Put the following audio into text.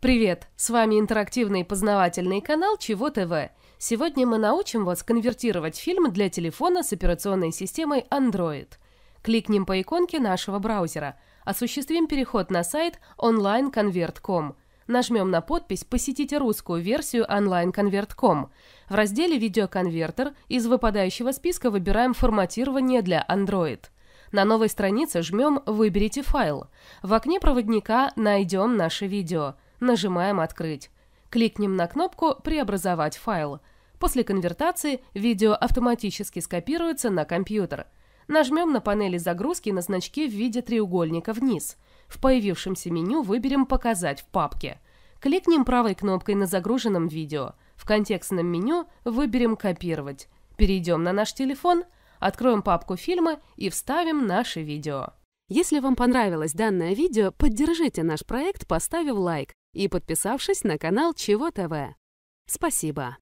Привет! С вами интерактивный познавательный канал Чего ТВ. Сегодня мы научим вас конвертировать фильм для телефона с операционной системой Android. Кликнем по иконке нашего браузера. Осуществим переход на сайт onlineconvert.com. Нажмем на подпись «Посетите русскую версию онлайнконверт.ком». В разделе «Видеоконвертер» из выпадающего списка выбираем форматирование для Android. На новой странице жмем «Выберите файл». В окне проводника найдем наше видео – Нажимаем «Открыть». Кликнем на кнопку «Преобразовать файл». После конвертации видео автоматически скопируется на компьютер. Нажмем на панели загрузки на значке в виде треугольника вниз. В появившемся меню выберем «Показать в папке». Кликнем правой кнопкой на загруженном видео. В контекстном меню выберем «Копировать». Перейдем на наш телефон, откроем папку фильма и вставим наше видео. Если вам понравилось данное видео, поддержите наш проект, поставив лайк и подписавшись на канал Чего ТВ. Спасибо.